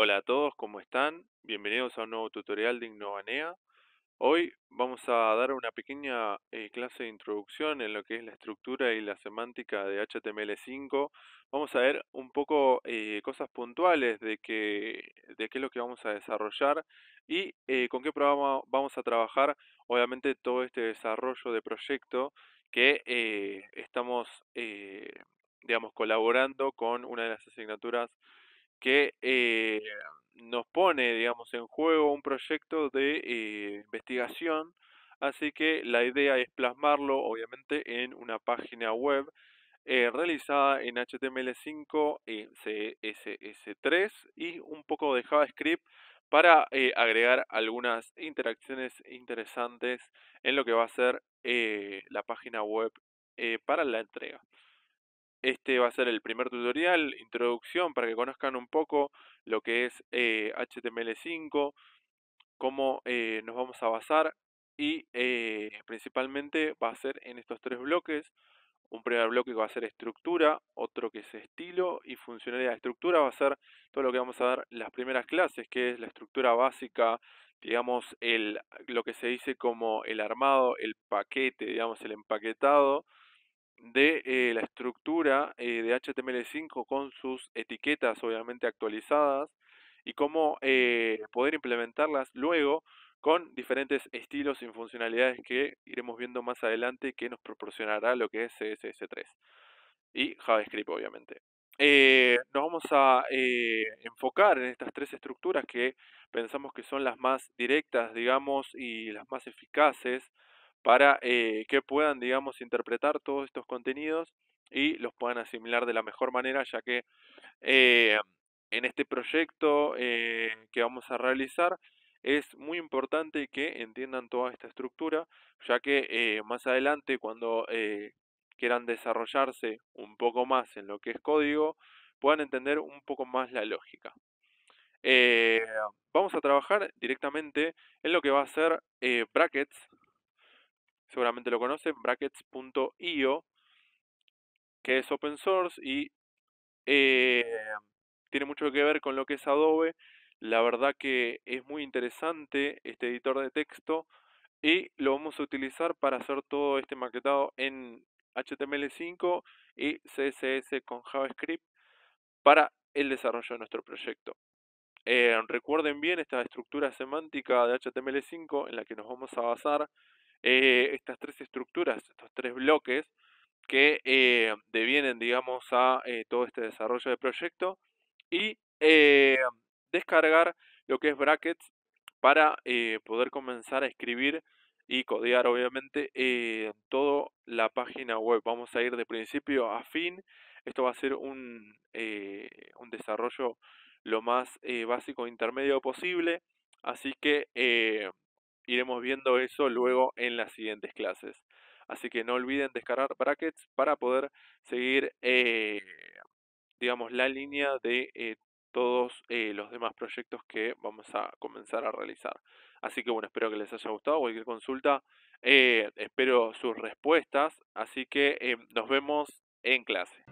Hola a todos, ¿cómo están? Bienvenidos a un nuevo tutorial de Innovanea. Hoy vamos a dar una pequeña eh, clase de introducción en lo que es la estructura y la semántica de HTML5. Vamos a ver un poco eh, cosas puntuales de, que, de qué es lo que vamos a desarrollar y eh, con qué programa vamos a trabajar. Obviamente todo este desarrollo de proyecto que estamos digamos, colaborando con una de las asignaturas que eh, nos pone, digamos, en juego un proyecto de eh, investigación, así que la idea es plasmarlo, obviamente, en una página web eh, realizada en HTML5, CSS3 y un poco de JavaScript para agregar algunas interacciones interesantes en lo que va a ser la página web para la entrega. Este va a ser el primer tutorial, introducción, para que conozcan un poco lo que es HTML5, eh, cómo eh, nos vamos a basar y eh, principalmente va a ser en estos tres bloques. Un primer bloque que va a ser estructura, otro que es estilo y funcionalidad. Estructura va a ser todo lo que vamos a dar las primeras clases, que es la estructura básica, digamos, el, lo que se dice como el armado, el paquete, digamos, el empaquetado de eh, la estructura eh, de HTML5 con sus etiquetas obviamente actualizadas y cómo eh, poder implementarlas luego con diferentes estilos y funcionalidades que iremos viendo más adelante que nos proporcionará lo que es CSS3 y JavaScript obviamente. nos vamos a enfocar en estas tres estructuras que pensamos que son las más directas, digamos, y las más eficaces para eh, que puedan, digamos, interpretar todos estos contenidos y los puedan asimilar de la mejor manera, ya que eh, en este proyecto eh, que vamos a realizar es muy importante que entiendan toda esta estructura, ya que más adelante cuando quieran desarrollarse un poco más en lo que es código, puedan entender un poco más la lógica. vamos a trabajar directamente en lo que va a ser brackets, seguramente lo conocen, brackets.io, que es open source y eh, tiene mucho que ver con lo que es Adobe. La verdad que es muy interesante este editor de texto y lo vamos a utilizar para hacer todo este maquetado en HTML5 y CSS con JavaScript para el desarrollo de nuestro proyecto. Eh, recuerden bien esta estructura semántica de HTML5 en la que nos vamos a basar eh, estas tres estructuras, estos tres bloques que eh, devienen, digamos, a eh, todo este desarrollo de proyecto y descargar lo que es brackets para poder comenzar a escribir y codear, obviamente, toda la página web. Vamos a ir de principio a fin. Esto va a ser un, un desarrollo lo más básico e intermedio posible. Así que iremos viendo eso luego en las siguientes clases. Así que no olviden descargar brackets para poder seguir, eh, digamos, la línea de eh, todos eh, los demás proyectos que vamos a comenzar a realizar. Así que bueno, espero que les haya gustado cualquier consulta. espero sus respuestas. Así que nos vemos en clase.